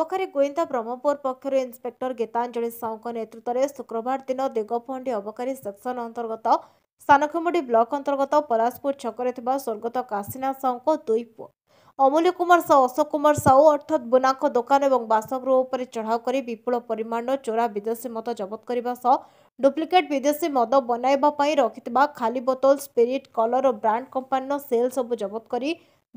ପକ୍ଷରେ ଗୋଇନ୍ଦା ବ୍ରହ୍ମପୁର ପକ୍ଷରୁ ଇନ୍ସପେକ୍ଟର ଗୀତାଞ୍ଜଳି ସାହୁଙ୍କ ନେତୃତ୍ୱରେ ଶୁକ୍ରବାର ଦିନ ଦିଗଫଣ୍ଡି ଅବକାରୀ ସେକ୍ସନ ଅନ୍ତର୍ଗତ ସାନଖୁମୁଡ଼ି ବ୍ଲକ ଅନ୍ତର୍ଗତ ପରାସପୁର ଛକରେ ଥିବା ସ୍ୱର୍ଗତ କାଶିନା ସାହୁଙ୍କ ଦୁଇ ପୁଅ ଅମୂଲ୍ୟ କୁମାର ସାହୁ ଅଶୋକ କୁମାର ସାହୁ ଅର୍ଥାତ୍ ବୁନାଙ୍କ ଦୋକାନ ଏବଂ ବାସଗୃହ ଉପରେ ଚଢ଼ାଉ କରି ବିପୁଳ ପରିମାଣର ଚୋରା ବିଦେଶୀ ମଦ ଜବତ କରିବା ସହ ଡୁପ୍ଲିକେଟ୍ ବିଦେଶୀ ମଦ ବନାଇବା ପାଇଁ ରଖିଥିବା ଖାଲି ବୋତଲ ସ୍ପିରିଟ୍ କଲର୍ ଓ ବ୍ରାଣ୍ଡ କମ୍ପାନୀର ସେଲ୍ ସବୁ ଜବତ କରି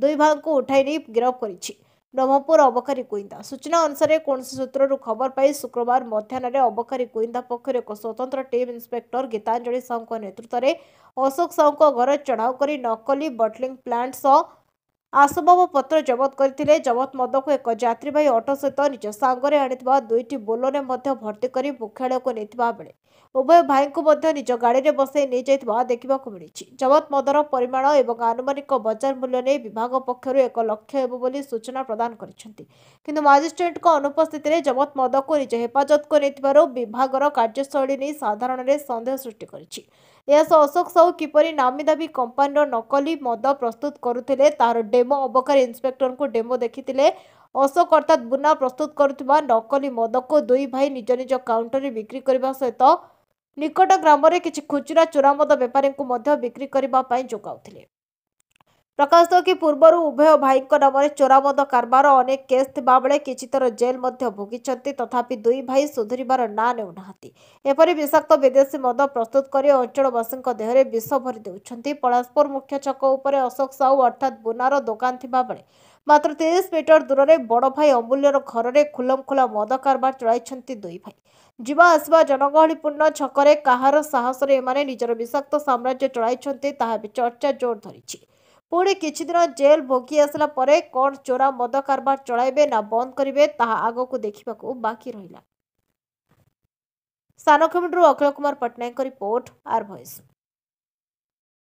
ଦୁଇ ଭାଇଙ୍କୁ ଉଠାଇ ନେଇ ଗିରଫ କରିଛି ବ୍ରହ୍ମପୁର ଅବକାରୀ ଗୁଇନ୍ଦା ସୂଚନା ଅନୁସାରେ କୌଣସି ସୂତ୍ରରୁ ଖବର ପାଇ ଶୁକ୍ରବାର ମଧ୍ୟାହ୍ନରେ ଅବକାରୀ ଗୁଇନ୍ଦା ପକ୍ଷରୁ ଏକ ସ୍ୱତନ୍ତ୍ର ଟିମ୍ ଇନ୍ସପେକ୍ଟର ଗୀତାଞ୍ଜଳି ସାହୁଙ୍କ ନେତୃତ୍ୱରେ ଅଶୋକ ସାହୁଙ୍କ ଘର ଚଢ଼ାଉ କରି ନକଲି ବଟଲିଂ ପ୍ଲାଣ୍ଟ ସହ ଆସବାବପତ୍ର ଜବତ କରିଥିଲେ ଜବତ ମଦକୁ ଏକ ଯାତ୍ରୀବାହୀ ଅଟୋ ସହିତ ନିଜ ସାଙ୍ଗରେ ଆଣିଥିବା ଦୁଇଟି ବୋଲରେ ମଧ୍ୟ ଭର୍ତ୍ତି କରି ମୁଖ୍ୟାଳୟକୁ ନେଇଥିବା ବେଳେ ଉଭୟ ଭାଇଙ୍କୁ ମଧ୍ୟ ନିଜ ଗାଡ଼ିରେ ବସାଇ ନେଇଯାଇଥିବା ଦେଖିବାକୁ ମିଳିଛି ଜବତ ମଦର ପରିମାଣ ଏବଂ ଆନୁମାନିକ ବଜାର ମୂଲ୍ୟ ନେଇ ବିଭାଗ ପକ୍ଷରୁ ଏକ ଲକ୍ଷ୍ୟ ହେବ ବୋଲି ସୂଚନା ପ୍ରଦାନ କରିଛନ୍ତି କିନ୍ତୁ ମାଜିଷ୍ଟ୍ରେଟଙ୍କ ଅନୁପସ୍ଥିତିରେ ଜବତ ମଦକୁ ନିଜ ହେଫାଜତକୁ ନେଇଥିବାରୁ ବିଭାଗର କାର୍ଯ୍ୟଶୈଳୀ ନେଇ ସାଧାରଣରେ ସନ୍ଦେହ ସୃଷ୍ଟି କରିଛି ଏହା ସହ ଅଶୋକ ସାହୁ କିପରି ନାମିଦାମୀ କମ୍ପାନୀର ନକଲି ମଦ ପ୍ରସ୍ତୁତ କରୁଥିଲେ ତାହାର ଡେମୋ ଅବକାରୀ ଇନ୍ସପେକ୍ଟରଙ୍କୁ ଡେମୋ ଦେଖିଥିଲେ ଅଶୋକ ଅର୍ଥାତ୍ ବୁନା ପ୍ରସ୍ତୁତ କରୁଥିବା ନକଲି ମଦକୁ ଦୁଇ ଭାଇ ନିଜ ନିଜ କାଉଣ୍ଟରରେ ବିକ୍ରି କରିବା ସହିତ ନିକଟ ଗ୍ରାମରେ କିଛି ଖୁଚୁରା ଚୋରାମଦ ବେପାରୀଙ୍କୁ ମଧ୍ୟ ବିକ୍ରି କରିବା ପାଇଁ ଯୋଗାଉଥିଲେ ପ୍ରକାଶ କି ପୂର୍ବରୁ ଉଭୟ ଭାଇଙ୍କ ନାମରେ ଚୋରା ମଦ କାରବାର ଅନେକ କେସ୍ ଥିବାବେଳେ କିଛି ଥର ଜେଲ୍ ମଧ୍ୟ ଭୋଗିଛନ୍ତି ତଥାପି ଦୁଇ ଭାଇ ସୁଧୁରିବାର ନାଁ ନେଉନାହାନ୍ତି ଏପରି ବିଷାକ୍ତ ବିଦେଶୀ ମଦ ପ୍ରସ୍ତୁତ କରି ଅଞ୍ଚଳବାସୀଙ୍କ ଦେହରେ ବିଷ ଭରି ଦେଉଛନ୍ତି ପଳାଶପୁର ମୁଖ୍ୟ ଛକ ଉପରେ ଅଶୋକ ସାହୁ ଅର୍ଥାତ୍ ବୁନାର ଦୋକାନ ଥିବାବେଳେ ମାତ୍ର ତିରିଶ ମିଟର ଦୂରରେ ବଡ଼ ଭାଇ ଅମୂଲ୍ୟର ଘରରେ ଖୁଲମଖୁଲା ମଦ କାରବାର ଚଳାଇଛନ୍ତି ଦୁଇ ଭାଇ ଯିବା ଆସିବା ଜନଗହଳିପୂର୍ଣ୍ଣ ଛକରେ କାହାର ସାହସରେ ଏମାନେ ନିଜର ବିଷାକ୍ତ ସାମ୍ରାଜ୍ୟ ଚଳାଇଛନ୍ତି ତାହା ବି ଚର୍ଚ୍ଚା ଜୋର ଧରିଛି ପୁଣି କିଛିଦିନ ଜେଲ୍ ଭୋଗି ଆସିଲା ପରେ କ'ଣ ଚୋରା ମଦ କାରବାର ଚଳାଇବେ ନା ବନ୍ଦ କରିବେ ତାହା ଆଗକୁ ଦେଖିବାକୁ ବାକି ରହିଲା ସାନଖେମୁଣ୍ଡରୁ ଅଖିଳ କୁମାର ପଟ୍ଟନାୟକଙ୍କ ରିପୋର୍ଟ ଆର୍ ଭଏସ୍